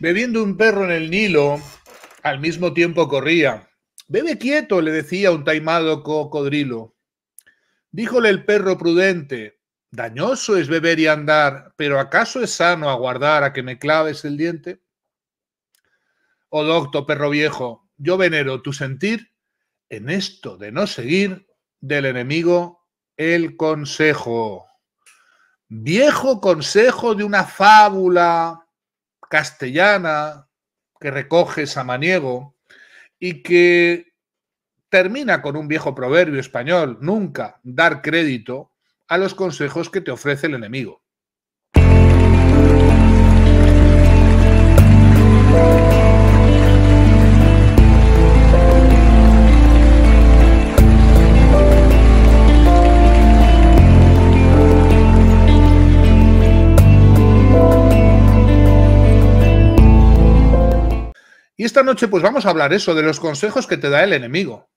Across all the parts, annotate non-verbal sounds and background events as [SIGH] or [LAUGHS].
Bebiendo un perro en el Nilo, al mismo tiempo corría. Bebe quieto, le decía un taimado cocodrilo. Díjole el perro prudente, dañoso es beber y andar, pero ¿acaso es sano aguardar a que me claves el diente? Oh docto, perro viejo, yo venero tu sentir en esto de no seguir del enemigo el consejo. Viejo consejo de una fábula castellana que recoge Samaniego y que termina con un viejo proverbio español, nunca dar crédito a los consejos que te ofrece el enemigo. Y esta noche pues vamos a hablar eso, de los consejos que te da el enemigo.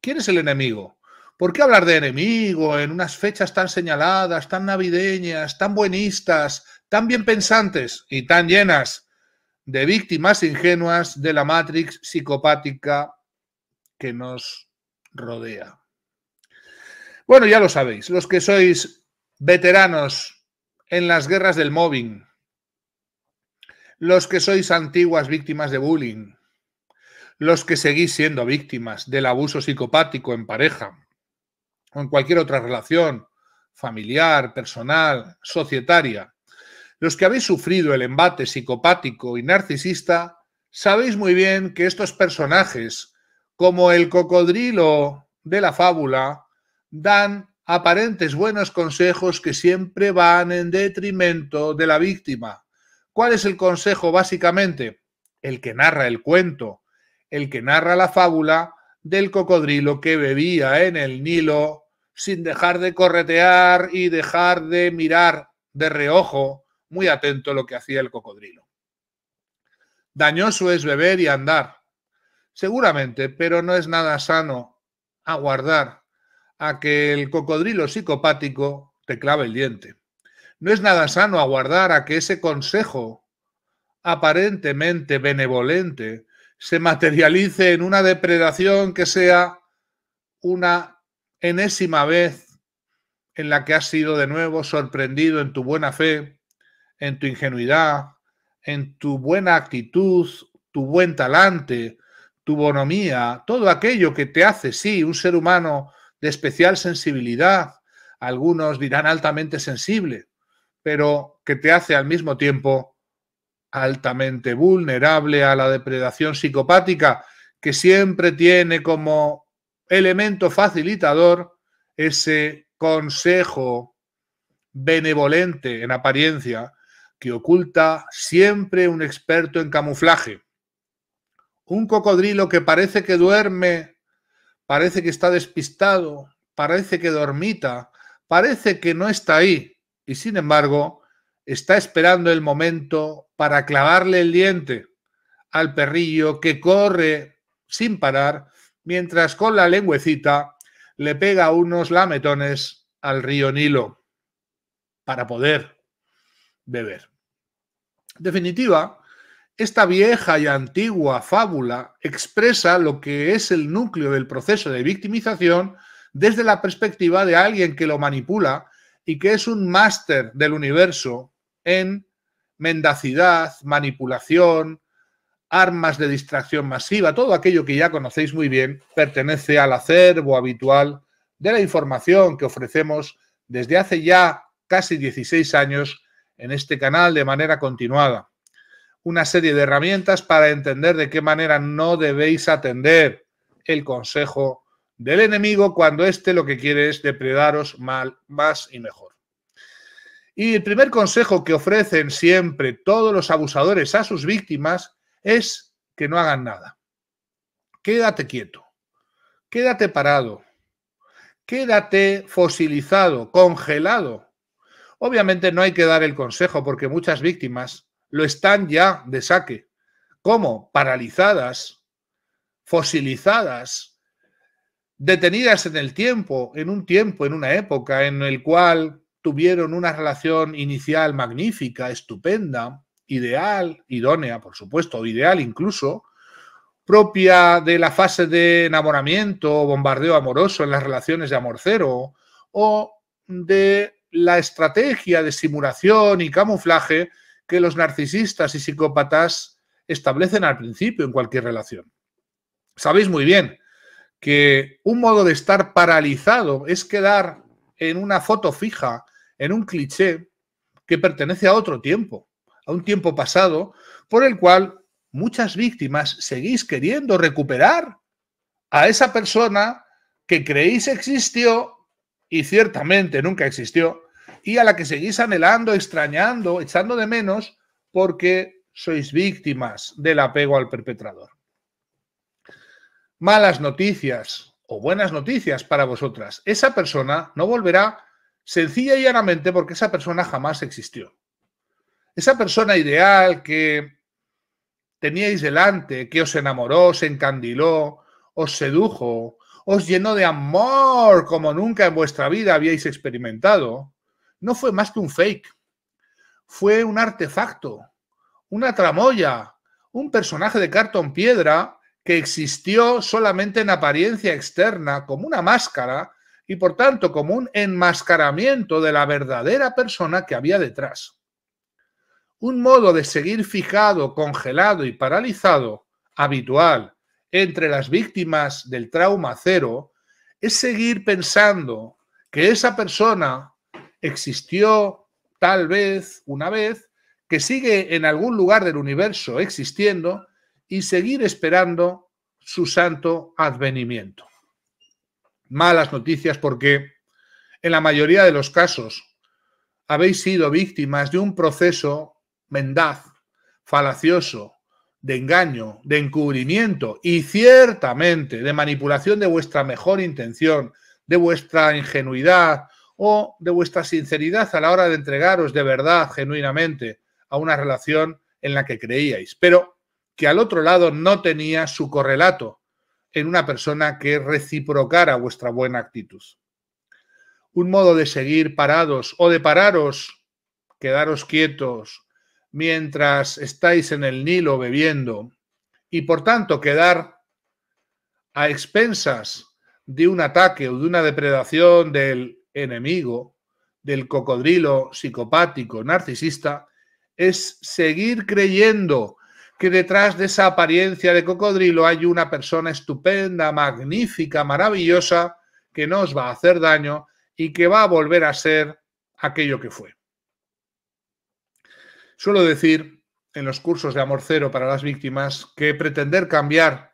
¿Quién es el enemigo? ¿Por qué hablar de enemigo en unas fechas tan señaladas, tan navideñas, tan buenistas, tan bien pensantes y tan llenas de víctimas ingenuas de la Matrix psicopática que nos rodea? Bueno, ya lo sabéis, los que sois veteranos en las guerras del mobbing, los que sois antiguas víctimas de bullying, los que seguís siendo víctimas del abuso psicopático en pareja o en cualquier otra relación familiar, personal, societaria, los que habéis sufrido el embate psicopático y narcisista, sabéis muy bien que estos personajes, como el cocodrilo de la fábula, dan aparentes buenos consejos que siempre van en detrimento de la víctima ¿Cuál es el consejo básicamente? El que narra el cuento, el que narra la fábula del cocodrilo que bebía en el Nilo sin dejar de corretear y dejar de mirar de reojo, muy atento lo que hacía el cocodrilo. Dañoso es beber y andar, seguramente, pero no es nada sano aguardar a que el cocodrilo psicopático te clave el diente. No es nada sano aguardar a que ese consejo, aparentemente benevolente, se materialice en una depredación que sea una enésima vez en la que has sido de nuevo sorprendido en tu buena fe, en tu ingenuidad, en tu buena actitud, tu buen talante, tu bonomía, todo aquello que te hace, sí, un ser humano de especial sensibilidad, algunos dirán altamente sensible, pero que te hace al mismo tiempo altamente vulnerable a la depredación psicopática, que siempre tiene como elemento facilitador ese consejo benevolente en apariencia que oculta siempre un experto en camuflaje. Un cocodrilo que parece que duerme, parece que está despistado, parece que dormita, parece que no está ahí, y sin embargo está esperando el momento para clavarle el diente al perrillo que corre sin parar mientras con la lengüecita le pega unos lametones al río Nilo para poder beber. En definitiva, esta vieja y antigua fábula expresa lo que es el núcleo del proceso de victimización desde la perspectiva de alguien que lo manipula y que es un máster del universo en mendacidad, manipulación, armas de distracción masiva, todo aquello que ya conocéis muy bien, pertenece al acervo habitual de la información que ofrecemos desde hace ya casi 16 años en este canal de manera continuada. Una serie de herramientas para entender de qué manera no debéis atender el consejo del enemigo cuando éste lo que quiere es depredaros mal, más y mejor. Y el primer consejo que ofrecen siempre todos los abusadores a sus víctimas es que no hagan nada. Quédate quieto, quédate parado, quédate fosilizado, congelado. Obviamente no hay que dar el consejo porque muchas víctimas lo están ya de saque. como Paralizadas, fosilizadas, detenidas en el tiempo, en un tiempo, en una época en el cual tuvieron una relación inicial magnífica, estupenda, ideal, idónea, por supuesto, ideal incluso, propia de la fase de enamoramiento, o bombardeo amoroso en las relaciones de amor cero, o de la estrategia de simulación y camuflaje que los narcisistas y psicópatas establecen al principio en cualquier relación. Sabéis muy bien que un modo de estar paralizado es quedar en una foto fija, en un cliché que pertenece a otro tiempo, a un tiempo pasado, por el cual muchas víctimas seguís queriendo recuperar a esa persona que creéis existió y ciertamente nunca existió, y a la que seguís anhelando, extrañando, echando de menos, porque sois víctimas del apego al perpetrador malas noticias o buenas noticias para vosotras. Esa persona no volverá sencilla y llanamente porque esa persona jamás existió. Esa persona ideal que teníais delante, que os enamoró, os encandiló, os sedujo, os llenó de amor como nunca en vuestra vida habíais experimentado, no fue más que un fake. Fue un artefacto, una tramoya, un personaje de cartón piedra que existió solamente en apariencia externa, como una máscara, y por tanto como un enmascaramiento de la verdadera persona que había detrás. Un modo de seguir fijado, congelado y paralizado, habitual, entre las víctimas del trauma cero, es seguir pensando que esa persona existió tal vez una vez, que sigue en algún lugar del universo existiendo y seguir esperando su santo advenimiento. Malas noticias porque en la mayoría de los casos habéis sido víctimas de un proceso mendaz, falacioso, de engaño, de encubrimiento y ciertamente de manipulación de vuestra mejor intención, de vuestra ingenuidad o de vuestra sinceridad a la hora de entregaros de verdad, genuinamente, a una relación en la que creíais. Pero que al otro lado no tenía su correlato en una persona que reciprocara vuestra buena actitud. Un modo de seguir parados o de pararos, quedaros quietos mientras estáis en el Nilo bebiendo y por tanto quedar a expensas de un ataque o de una depredación del enemigo, del cocodrilo psicopático narcisista, es seguir creyendo que detrás de esa apariencia de cocodrilo hay una persona estupenda, magnífica, maravillosa, que no os va a hacer daño y que va a volver a ser aquello que fue. Suelo decir en los cursos de amor cero para las víctimas que pretender cambiar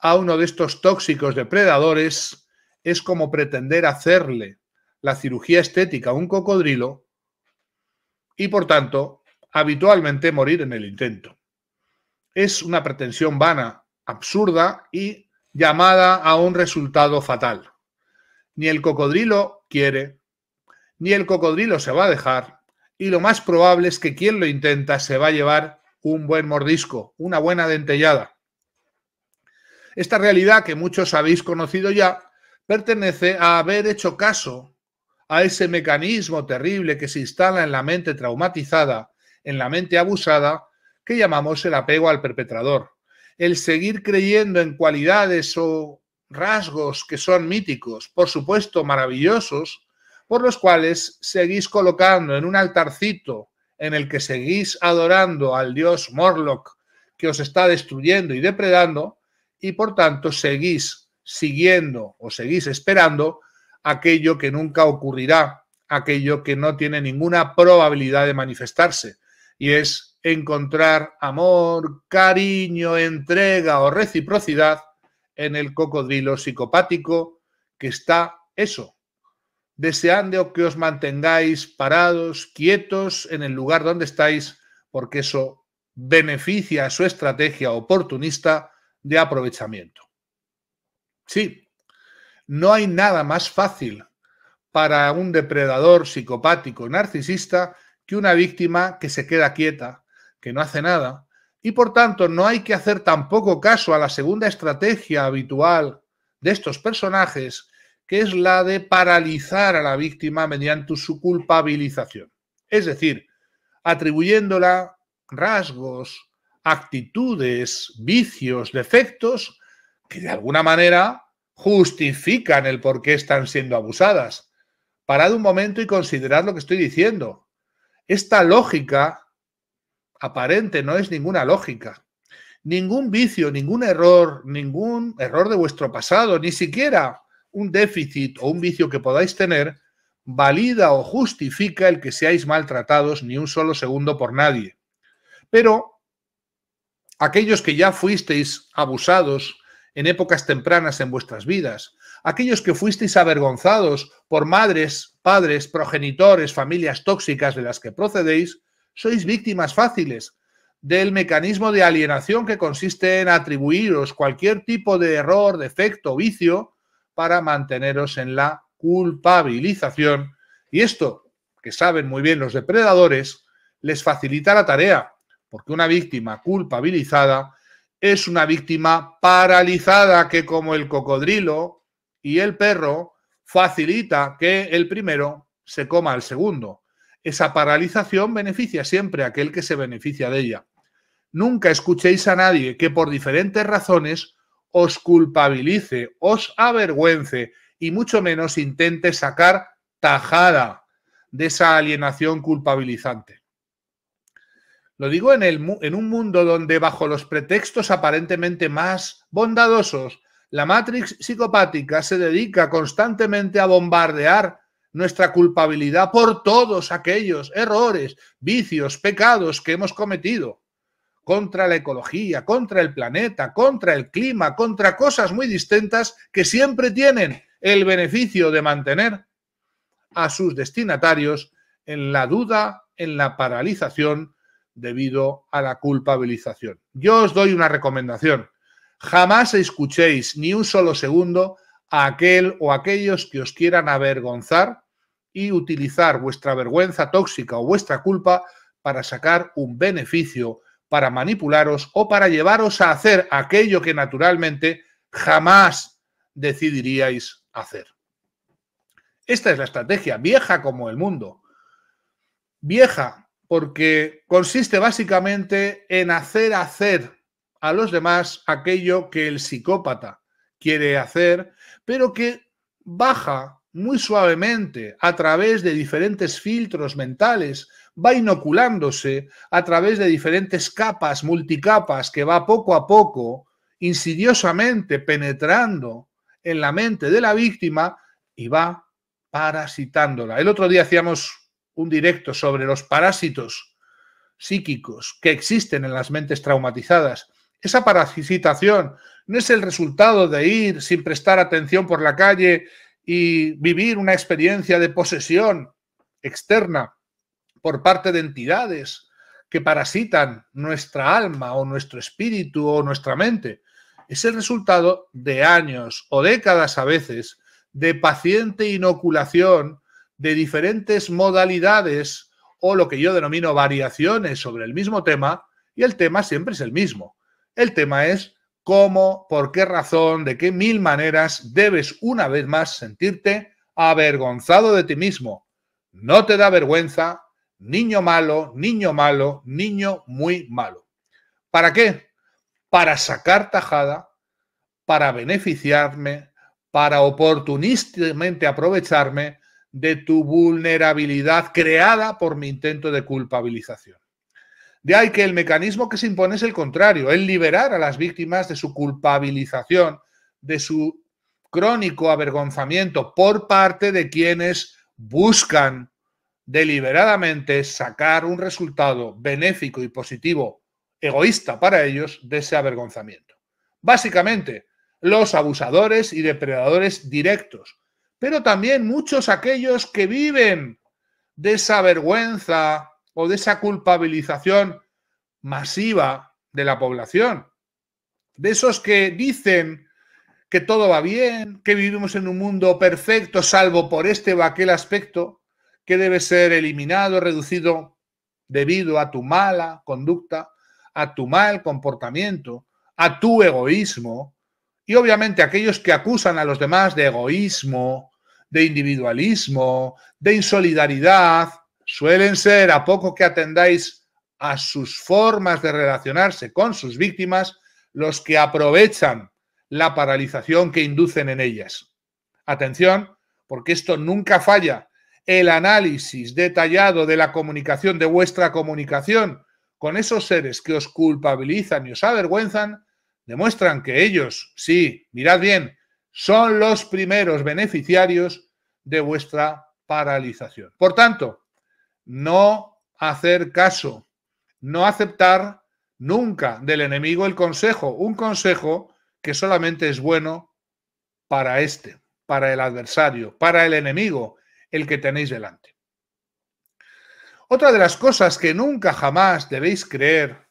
a uno de estos tóxicos depredadores es como pretender hacerle la cirugía estética a un cocodrilo y por tanto habitualmente morir en el intento es una pretensión vana, absurda y llamada a un resultado fatal. Ni el cocodrilo quiere, ni el cocodrilo se va a dejar, y lo más probable es que quien lo intenta se va a llevar un buen mordisco, una buena dentellada. Esta realidad que muchos habéis conocido ya pertenece a haber hecho caso a ese mecanismo terrible que se instala en la mente traumatizada, en la mente abusada que llamamos el apego al perpetrador, el seguir creyendo en cualidades o rasgos que son míticos, por supuesto maravillosos, por los cuales seguís colocando en un altarcito en el que seguís adorando al dios Morlock que os está destruyendo y depredando y por tanto seguís siguiendo o seguís esperando aquello que nunca ocurrirá, aquello que no tiene ninguna probabilidad de manifestarse y es encontrar amor, cariño, entrega o reciprocidad en el cocodrilo psicopático que está eso, deseando que os mantengáis parados, quietos en el lugar donde estáis, porque eso beneficia a su estrategia oportunista de aprovechamiento. Sí, no hay nada más fácil para un depredador psicopático narcisista que una víctima que se queda quieta, que no hace nada, y por tanto no hay que hacer tampoco caso a la segunda estrategia habitual de estos personajes, que es la de paralizar a la víctima mediante su culpabilización. Es decir, atribuyéndola rasgos, actitudes, vicios, defectos, que de alguna manera justifican el por qué están siendo abusadas. Parad un momento y considerad lo que estoy diciendo. Esta lógica aparente, no es ninguna lógica. Ningún vicio, ningún error, ningún error de vuestro pasado, ni siquiera un déficit o un vicio que podáis tener, valida o justifica el que seáis maltratados ni un solo segundo por nadie. Pero aquellos que ya fuisteis abusados en épocas tempranas en vuestras vidas, aquellos que fuisteis avergonzados por madres, padres, progenitores, familias tóxicas de las que procedéis, sois víctimas fáciles del mecanismo de alienación que consiste en atribuiros cualquier tipo de error, defecto, vicio para manteneros en la culpabilización. Y esto, que saben muy bien los depredadores, les facilita la tarea, porque una víctima culpabilizada es una víctima paralizada que como el cocodrilo y el perro facilita que el primero se coma al segundo. Esa paralización beneficia siempre a aquel que se beneficia de ella. Nunca escuchéis a nadie que por diferentes razones os culpabilice, os avergüence y mucho menos intente sacar tajada de esa alienación culpabilizante. Lo digo en, el, en, un mundo donde bajo los pretextos aparentemente más bondadosos, la Matrix psicopática se dedica constantemente a bombardear nuestra culpabilidad por todos aquellos errores, vicios, pecados que hemos cometido contra la ecología, contra el planeta, contra el clima, contra cosas muy distintas que siempre tienen el beneficio de mantener a sus destinatarios en la duda, en la paralización debido a la culpabilización. Yo os doy una recomendación. Jamás escuchéis ni un solo segundo a aquel o aquellos que os quieran avergonzar y utilizar vuestra vergüenza tóxica o vuestra culpa para sacar un beneficio, para manipularos o para llevaros a hacer aquello que naturalmente jamás decidiríais hacer. Esta es la estrategia, vieja como el mundo. Vieja porque consiste básicamente en hacer hacer a los demás aquello que el psicópata quiere hacer, pero que baja muy suavemente, a través de diferentes filtros mentales, va inoculándose a través de diferentes capas, multicapas, que va poco a poco, insidiosamente penetrando en la mente de la víctima y va parasitándola. El otro día hacíamos un directo sobre los parásitos psíquicos que existen en las mentes traumatizadas. Esa parasitación no es el resultado de ir sin prestar atención por la calle y vivir una experiencia de posesión externa por parte de entidades que parasitan nuestra alma o nuestro espíritu o nuestra mente, es el resultado de años o décadas a veces de paciente inoculación de diferentes modalidades o lo que yo denomino variaciones sobre el mismo tema y el tema siempre es el mismo. El tema es cómo, por qué razón, de qué mil maneras debes una vez más sentirte avergonzado de ti mismo. No te da vergüenza, niño malo, niño malo, niño muy malo. ¿Para qué? Para sacar tajada, para beneficiarme, para oportunísticamente aprovecharme de tu vulnerabilidad creada por mi intento de culpabilización de ahí que el mecanismo que se impone es el contrario, el liberar a las víctimas de su culpabilización, de su crónico avergonzamiento por parte de quienes buscan deliberadamente sacar un resultado benéfico y positivo, egoísta para ellos, de ese avergonzamiento. Básicamente, los abusadores y depredadores directos, pero también muchos aquellos que viven de esa vergüenza o de esa culpabilización masiva de la población. De esos que dicen que todo va bien, que vivimos en un mundo perfecto salvo por este o aquel aspecto que debe ser eliminado, reducido debido a tu mala conducta, a tu mal comportamiento, a tu egoísmo. Y obviamente aquellos que acusan a los demás de egoísmo, de individualismo, de insolidaridad, suelen ser, a poco que atendáis a sus formas de relacionarse con sus víctimas, los que aprovechan la paralización que inducen en ellas. Atención, porque esto nunca falla. El análisis detallado de la comunicación, de vuestra comunicación con esos seres que os culpabilizan y os avergüenzan, demuestran que ellos, sí, mirad bien, son los primeros beneficiarios de vuestra paralización. Por tanto, no hacer caso, no aceptar nunca del enemigo el consejo, un consejo que solamente es bueno para este, para el adversario, para el enemigo, el que tenéis delante. Otra de las cosas que nunca jamás debéis creer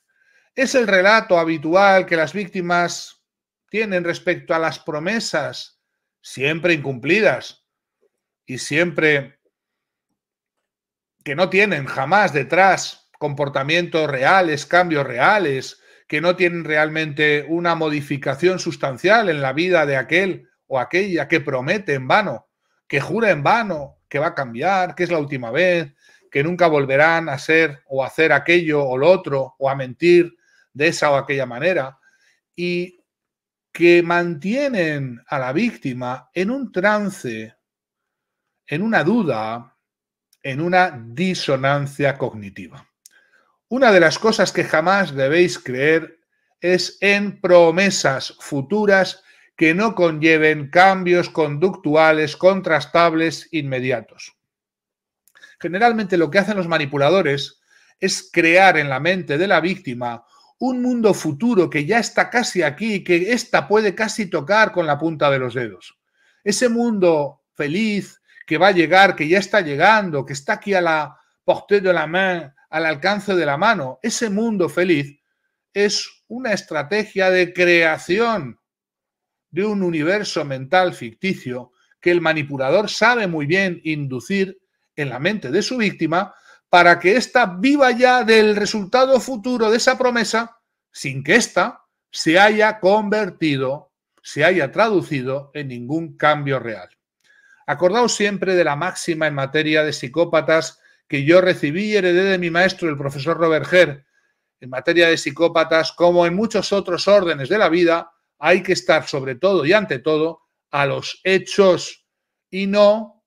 es el relato habitual que las víctimas tienen respecto a las promesas siempre incumplidas y siempre que no tienen jamás detrás comportamientos reales, cambios reales, que no tienen realmente una modificación sustancial en la vida de aquel o aquella que promete en vano, que jura en vano, que va a cambiar, que es la última vez, que nunca volverán a ser o hacer aquello o lo otro, o a mentir de esa o aquella manera, y que mantienen a la víctima en un trance, en una duda, en una disonancia cognitiva. Una de las cosas que jamás debéis creer es en promesas futuras que no conlleven cambios conductuales contrastables inmediatos. Generalmente lo que hacen los manipuladores es crear en la mente de la víctima un mundo futuro que ya está casi aquí, que ésta puede casi tocar con la punta de los dedos. Ese mundo feliz, que va a llegar, que ya está llegando, que está aquí a la portée de la mano al alcance de la mano. Ese mundo feliz es una estrategia de creación de un universo mental ficticio que el manipulador sabe muy bien inducir en la mente de su víctima para que ésta viva ya del resultado futuro de esa promesa sin que ésta se haya convertido, se haya traducido en ningún cambio real. Acordaos siempre de la máxima en materia de psicópatas que yo recibí y heredé de mi maestro, el profesor Robert En materia de psicópatas, como en muchos otros órdenes de la vida, hay que estar sobre todo y ante todo a los hechos y no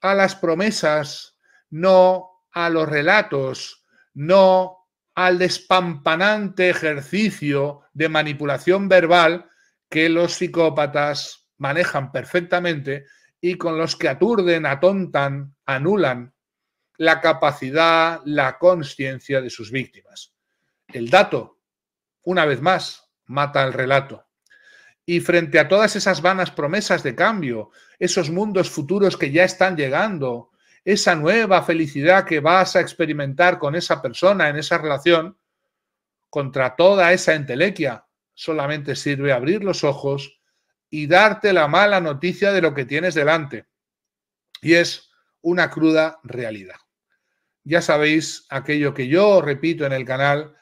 a las promesas, no a los relatos, no al despampanante ejercicio de manipulación verbal que los psicópatas manejan perfectamente y con los que aturden, atontan, anulan la capacidad, la conciencia de sus víctimas. El dato, una vez más, mata el relato. Y frente a todas esas vanas promesas de cambio, esos mundos futuros que ya están llegando, esa nueva felicidad que vas a experimentar con esa persona en esa relación, contra toda esa entelequia, solamente sirve abrir los ojos y darte la mala noticia de lo que tienes delante. Y es una cruda realidad. Ya sabéis aquello que yo repito en el canal,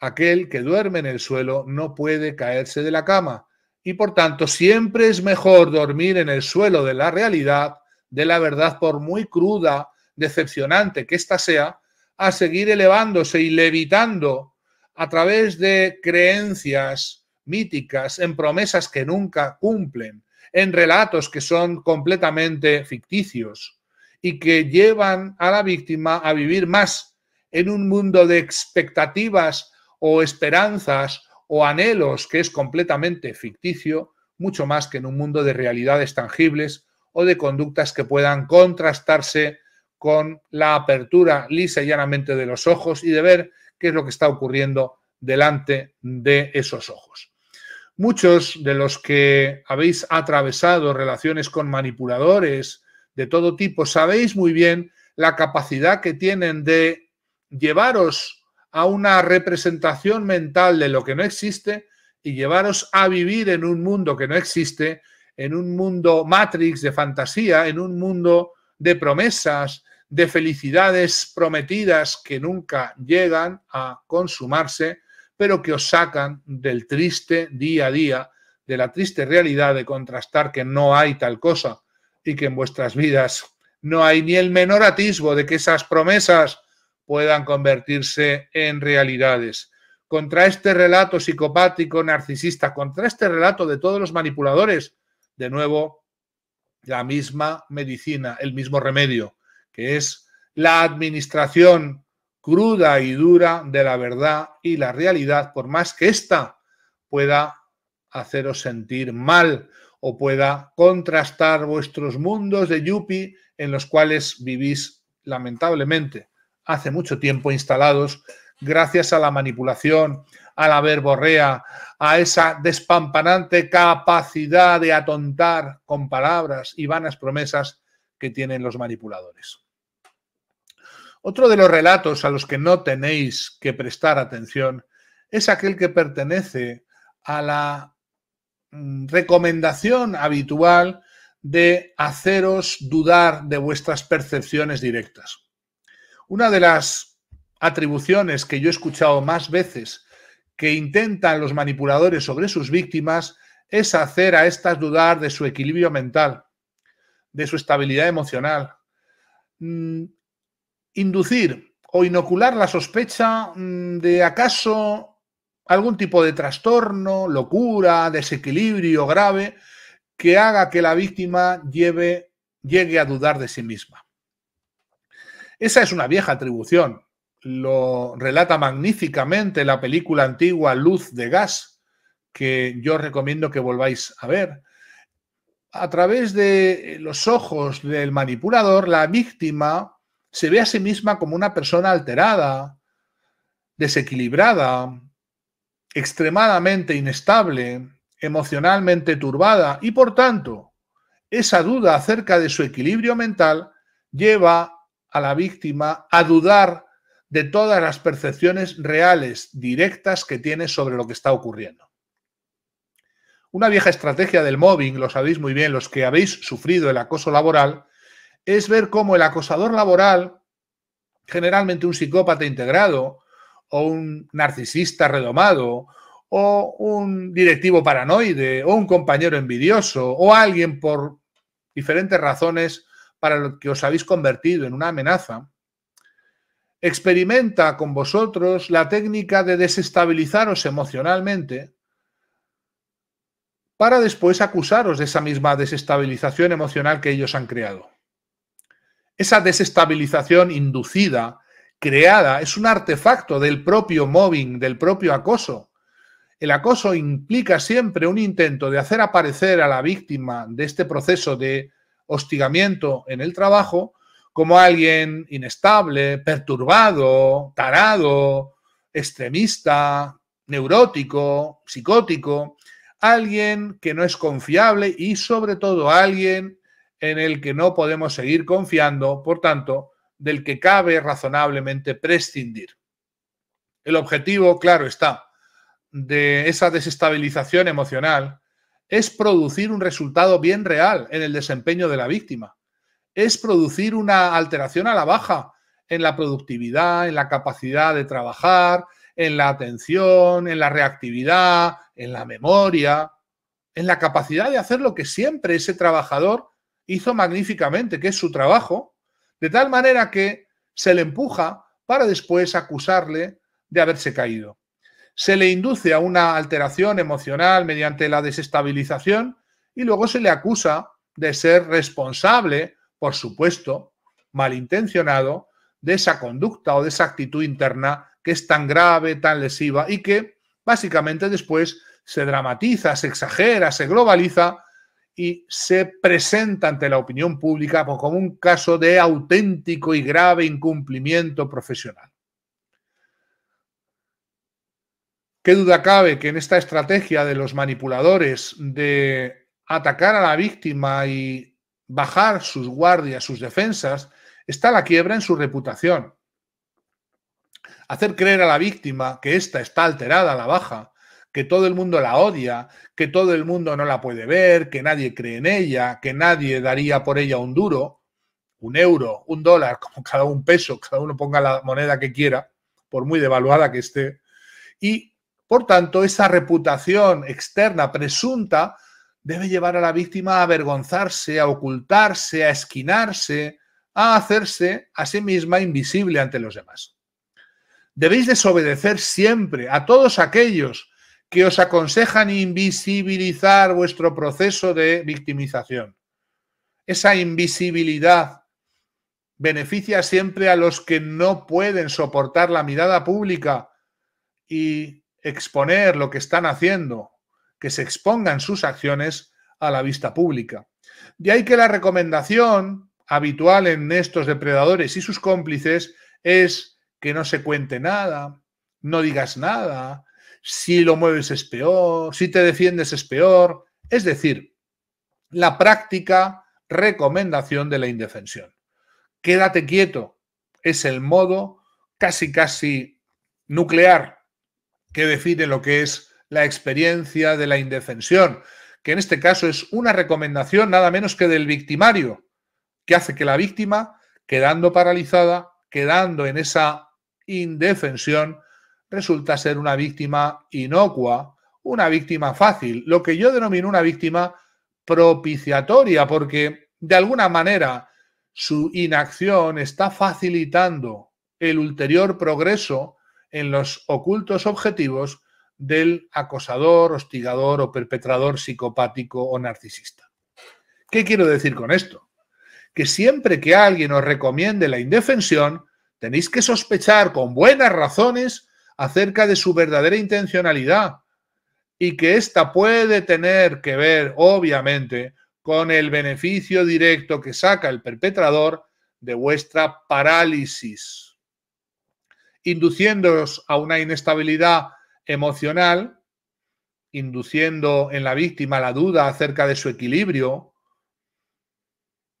aquel que duerme en el suelo no puede caerse de la cama y por tanto siempre es mejor dormir en el suelo de la realidad, de la verdad, por muy cruda, decepcionante que ésta sea, a seguir elevándose y levitando a través de creencias míticas, en promesas que nunca cumplen, en relatos que son completamente ficticios y que llevan a la víctima a vivir más en un mundo de expectativas o esperanzas o anhelos que es completamente ficticio, mucho más que en un mundo de realidades tangibles o de conductas que puedan contrastarse con la apertura lisa y llanamente de los ojos y de ver qué es lo que está ocurriendo delante de esos ojos. Muchos de los que habéis atravesado relaciones con manipuladores de todo tipo, sabéis muy bien la capacidad que tienen de llevaros a una representación mental de lo que no existe y llevaros a vivir en un mundo que no existe, en un mundo Matrix de fantasía, en un mundo de promesas, de felicidades prometidas que nunca llegan a consumarse pero que os sacan del triste día a día, de la triste realidad de contrastar que no hay tal cosa y que en vuestras vidas no hay ni el menor atisbo de que esas promesas puedan convertirse en realidades. Contra este relato psicopático, narcisista, contra este relato de todos los manipuladores, de nuevo, la misma medicina, el mismo remedio, que es la administración cruda y dura de la verdad y la realidad, por más que ésta pueda haceros sentir mal o pueda contrastar vuestros mundos de yuppie en los cuales vivís lamentablemente hace mucho tiempo instalados gracias a la manipulación, a la verborrea, a esa despampanante capacidad de atontar con palabras y vanas promesas que tienen los manipuladores. Otro de los relatos a los que no tenéis que prestar atención es aquel que pertenece a la mm, recomendación habitual de haceros dudar de vuestras percepciones directas. Una de las atribuciones que yo he escuchado más veces que intentan los manipuladores sobre sus víctimas es hacer a estas dudar de su equilibrio mental, de su estabilidad emocional, mm, inducir o inocular la sospecha mm, de acaso algún tipo de trastorno, locura, desequilibrio grave que haga que la víctima llegue a dudar de sí misma. Esa es una vieja atribución. Lo relata magníficamente la película antigua Luz de Gas, que yo recomiendo que volváis a ver. A través de los ojos del manipulador, la víctima se ve a sí misma como una persona alterada, desequilibrada, extremadamente inestable, emocionalmente turbada y por tanto, esa duda acerca de su equilibrio mental lleva a la víctima a dudar de todas las percepciones reales, directas que tiene sobre lo que está ocurriendo. Una vieja estrategia del mobbing, lo sabéis muy bien los que habéis sufrido el acoso laboral, es ver cómo el acosador laboral, generalmente un psicópata integrado o un narcisista redomado o un directivo paranoide o un compañero envidioso o alguien por diferentes razones para lo que os habéis convertido en una amenaza, experimenta con vosotros la técnica de desestabilizaros emocionalmente para después acusaros de esa misma desestabilización emocional que ellos han creado. Esa desestabilización inducida, creada, es un artefacto del propio mobbing, del propio acoso. El acoso implica siempre un intento de hacer aparecer a la víctima de este proceso de hostigamiento en el trabajo como alguien inestable, perturbado, tarado, extremista, neurótico, psicótico, alguien que no es confiable y sobre todo alguien en el que no podemos seguir confiando, por tanto, del que cabe razonablemente prescindir. El objetivo, claro está, de esa desestabilización emocional es producir un resultado bien real en el desempeño de la víctima, es producir una alteración a la baja en la productividad, en la capacidad de trabajar, en la atención, en la reactividad, en la memoria, en la capacidad de hacer lo que siempre ese trabajador hizo magníficamente, que es su trabajo, de tal manera que se le empuja para después acusarle de haberse caído. Se le induce a una alteración emocional mediante la desestabilización y luego se le acusa de ser responsable, por supuesto, malintencionado, de esa conducta o de esa actitud interna que es tan grave, tan lesiva y que básicamente después se dramatiza, se exagera, se globaliza y se presenta ante la opinión pública como un caso de auténtico y grave incumplimiento profesional. ¿Qué duda cabe que en esta estrategia de los manipuladores de atacar a la víctima y bajar sus guardias, sus defensas, está la quiebra en su reputación? Hacer creer a la víctima que ésta está alterada a la baja que todo el mundo la odia, que todo el mundo no la puede ver, que nadie cree en ella, que nadie daría por ella un duro, un euro, un dólar, [LAUGHS] como cada un peso, cada uno ponga la moneda que quiera, por muy devaluada que esté. Y, por tanto, esa reputación externa presunta debe llevar a la víctima a avergonzarse, a ocultarse, a esquinarse, a hacerse a sí misma invisible ante los demás. Debéis desobedecer siempre a todos aquellos que os aconsejan invisibilizar vuestro proceso de victimización. Esa invisibilidad beneficia siempre a los que no pueden soportar la mirada pública y exponer lo que están haciendo, que se expongan sus acciones a la vista pública. De ahí que la recomendación habitual en estos depredadores y sus cómplices es que no se cuente nada, no digas nada, si lo mueves es peor, si te defiendes es peor. Es decir, la práctica recomendación de la indefensión. Quédate quieto. Es el modo casi, casi nuclear que define lo que es la experiencia de la indefensión, que en este caso es una recomendación nada menos que del victimario, que hace que la víctima, quedando paralizada, quedando en esa indefensión, resulta ser una víctima inocua, una víctima fácil, lo que yo denomino una víctima propiciatoria, porque de alguna manera su inacción está facilitando el ulterior progreso en los ocultos objetivos del acosador, hostigador o perpetrador psicopático o narcisista. ¿Qué quiero decir con esto? Que siempre que alguien os recomiende la indefensión, tenéis que sospechar con buenas razones acerca de su verdadera intencionalidad y que ésta puede tener que ver, obviamente, con el beneficio directo que saca el perpetrador de vuestra parálisis, induciéndoos a una inestabilidad emocional, induciendo en la víctima la duda acerca de su equilibrio,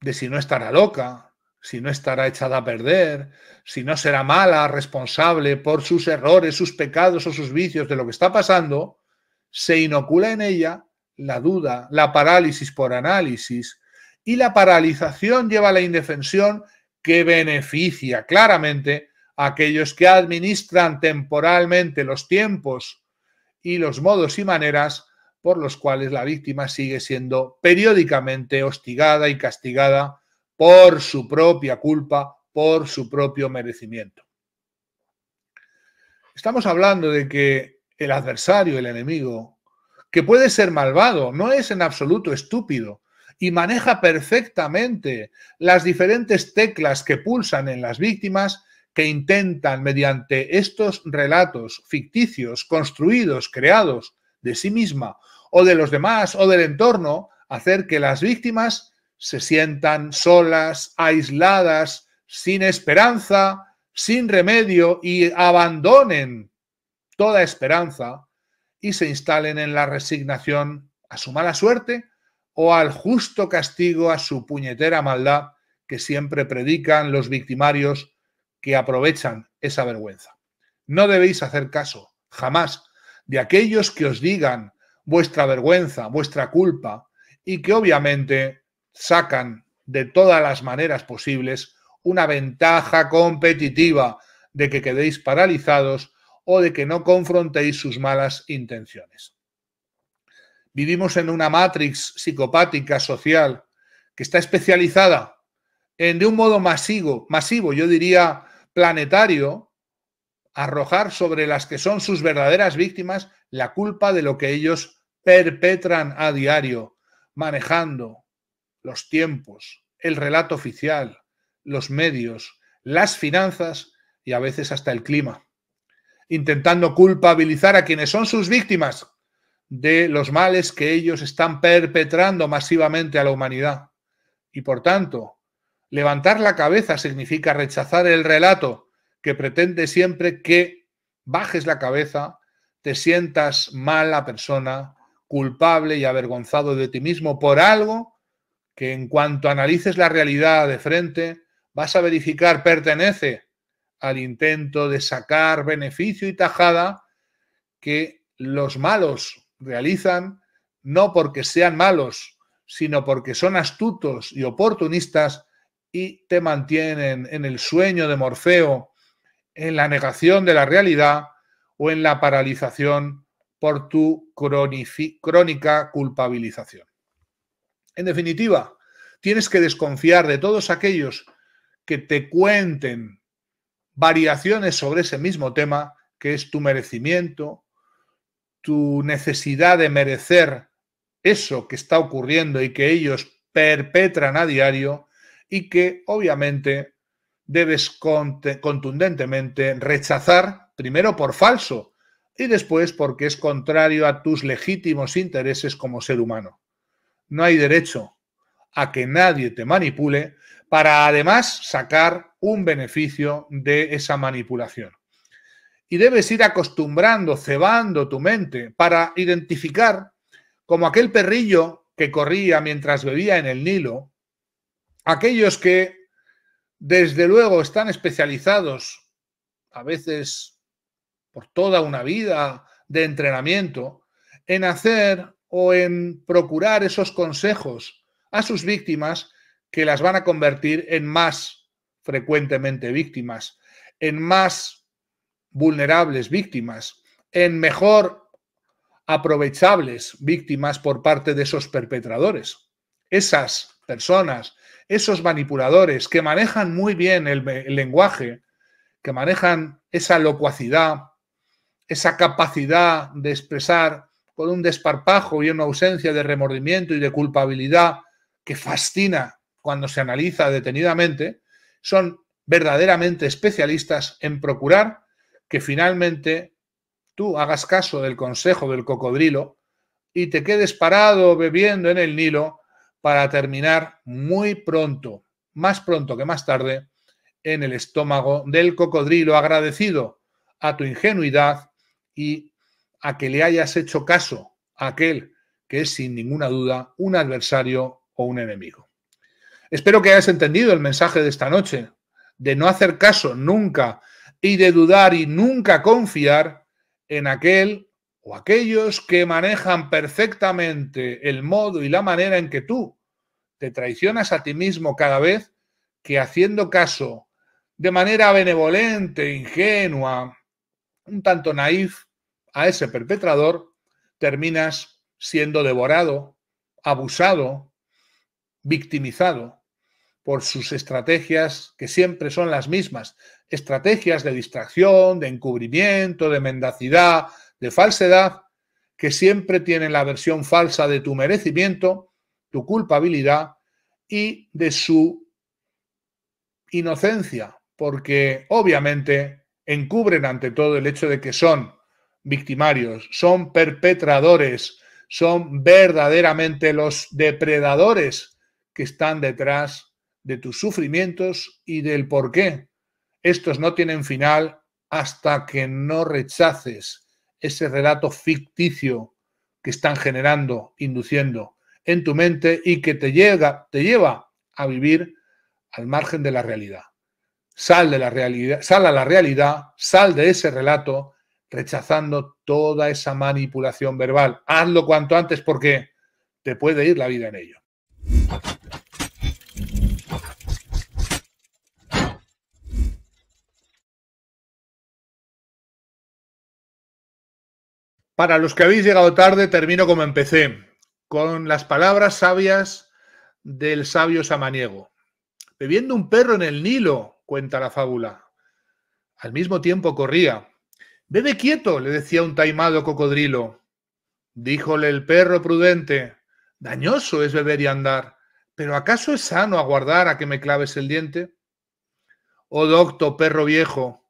de si no estará loca, si no estará echada a perder, si no será mala, responsable por sus errores, sus pecados o sus vicios de lo que está pasando, se inocula en ella la duda, la parálisis por análisis, y la paralización lleva a la indefensión que beneficia claramente a aquellos que administran temporalmente los tiempos y los modos y maneras por los cuales la víctima sigue siendo periódicamente hostigada y castigada por su propia culpa, por su propio merecimiento. Estamos hablando de que el adversario, el enemigo, que puede ser malvado, no es en absoluto estúpido y maneja perfectamente las diferentes teclas que pulsan en las víctimas que intentan mediante estos relatos ficticios, construidos, creados de sí misma o de los demás o del entorno, hacer que las víctimas se sientan solas, aisladas, sin esperanza, sin remedio y abandonen toda esperanza y se instalen en la resignación a su mala suerte o al justo castigo a su puñetera maldad que siempre predican los victimarios que aprovechan esa vergüenza. No debéis hacer caso, jamás, de aquellos que os digan vuestra vergüenza, vuestra culpa, y que obviamente sacan de todas las maneras posibles una ventaja competitiva de que quedéis paralizados o de que no confrontéis sus malas intenciones. Vivimos en una matrix psicopática social que está especializada en, de un modo masivo, masivo, yo diría planetario, arrojar sobre las que son sus verdaderas víctimas la culpa de lo que ellos perpetran a diario, manejando, los tiempos, el relato oficial, los medios, las finanzas y a veces hasta el clima, intentando culpabilizar a quienes son sus víctimas de los males que ellos están perpetrando masivamente a la humanidad. Y por tanto, levantar la cabeza significa rechazar el relato que pretende siempre que bajes la cabeza, te sientas mala persona, culpable y avergonzado de ti mismo por algo que en cuanto analices la realidad de frente, vas a verificar pertenece al intento de sacar beneficio y tajada que los malos realizan, no porque sean malos, sino porque son astutos y oportunistas y te mantienen en el sueño de Morfeo, en la negación de la realidad o en la paralización por tu crónica culpabilización. En definitiva, tienes que desconfiar de todos aquellos que te cuenten variaciones sobre ese mismo tema, que es tu merecimiento, tu necesidad de merecer eso que está ocurriendo y que ellos perpetran a diario y que obviamente debes contundentemente rechazar, primero por falso y después porque es contrario a tus legítimos intereses como ser humano no hay derecho a que nadie te manipule para además sacar un beneficio de esa manipulación. Y debes ir acostumbrando, cebando tu mente para identificar como aquel perrillo que corría mientras bebía en el Nilo, aquellos que desde luego están especializados, a veces por toda una vida de entrenamiento, en hacer o en procurar esos consejos a sus víctimas que las van a convertir en más frecuentemente víctimas, en más vulnerables víctimas, en mejor aprovechables víctimas por parte de esos perpetradores. Esas personas, esos manipuladores que manejan muy bien el, lenguaje, que manejan esa locuacidad, esa capacidad de expresar con un desparpajo y una ausencia de remordimiento y de culpabilidad que fascina cuando se analiza detenidamente, son verdaderamente especialistas en procurar que finalmente tú hagas caso del consejo del cocodrilo y te quedes parado bebiendo en el Nilo para terminar muy pronto, más pronto que más tarde, en el estómago del cocodrilo agradecido a tu ingenuidad y a que le hayas hecho caso a aquel que es sin ninguna duda un adversario o un enemigo. Espero que hayas entendido el mensaje de esta noche, de no hacer caso nunca y de dudar y nunca confiar en aquel o aquellos que manejan perfectamente el modo y la manera en que tú te traicionas a ti mismo cada vez que haciendo caso de manera benevolente, ingenua, un tanto naif, a ese perpetrador, terminas siendo devorado, abusado, victimizado por sus estrategias que siempre son las mismas, estrategias de distracción, de encubrimiento, de mendacidad, de falsedad, que siempre tienen la versión falsa de tu merecimiento, tu culpabilidad y de su inocencia, porque obviamente encubren ante todo el hecho de que son victimarios, son perpetradores, son verdaderamente los depredadores que están detrás de tus sufrimientos y del por qué. Estos no tienen final hasta que no rechaces ese relato ficticio que están generando, induciendo en tu mente y que te, llega, te lleva a vivir al margen de la realidad. Sal de la realidad, sal a la realidad, sal de ese relato rechazando toda esa manipulación verbal. Hazlo cuanto antes porque te puede ir la vida en ello. Para los que habéis llegado tarde, termino como empecé, con las palabras sabias del sabio samaniego. Bebiendo un perro en el Nilo, cuenta la fábula. Al mismo tiempo corría, Bebe quieto, le decía un taimado cocodrilo. Díjole el perro prudente, dañoso es beber y andar, pero ¿acaso es sano aguardar a que me claves el diente? Oh docto, perro viejo,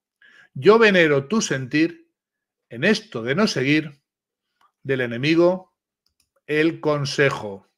yo venero tu sentir en esto de no seguir del enemigo el consejo.